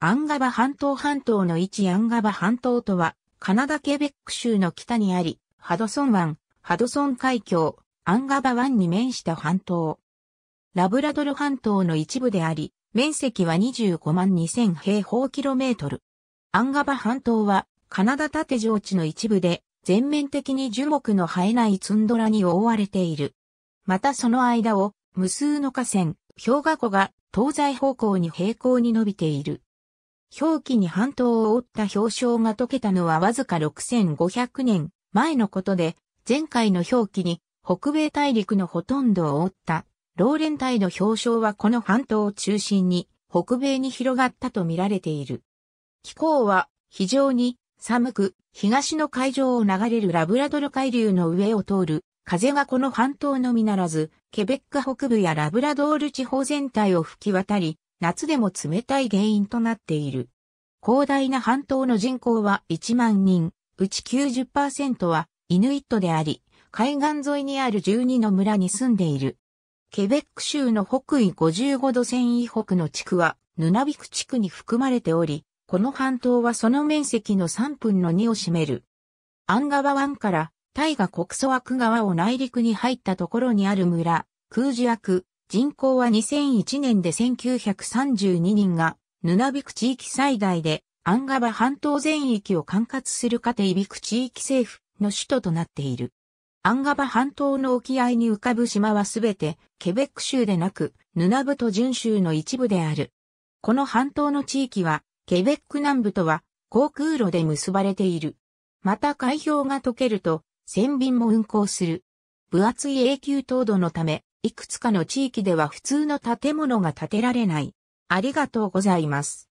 アンガバ半島半島の位置アンガバ半島とは、カナダケベック州の北にあり、ハドソン湾、ハドソン海峡、アンガバ湾に面した半島。ラブラドル半島の一部であり、面積は25万2000平方キロメートル。アンガバ半島は、カナダ縦上地の一部で、全面的に樹木の生えないツンドラに覆われている。またその間を、無数の河川、氷河湖が東西方向に平行に伸びている。表記に半島を覆った氷床が溶けたのはわずか6500年前のことで、前回の表記に北米大陸のほとんどを覆ったローレンタイの氷床はこの半島を中心に北米に広がったと見られている。気候は非常に寒く、東の海上を流れるラブラドル海流の上を通る風がこの半島のみならず、ケベック北部やラブラドール地方全体を吹き渡り、夏でも冷たい原因となっている。広大な半島の人口は1万人、うち90%はイヌイットであり、海岸沿いにある12の村に住んでいる。ケベック州の北緯55度線以北の地区は、ヌナビク地区に含まれており、この半島はその面積の3分の2を占める。アンガワ湾から、タイが国ソアク川を内陸に入ったところにある村、クージアク、人口は2001年で1932人が、ヌナビク地域最大で、アンガバ半島全域を管轄するカテイビク地域政府の首都となっている。アンガバ半島の沖合に浮かぶ島はすべて、ケベック州でなく、ヌナブト準州の一部である。この半島の地域は、ケベック南部とは、航空路で結ばれている。また海氷が溶けると、船便も運航する。分厚い永久凍土のため、いくつかの地域では普通の建物が建てられない。ありがとうございます。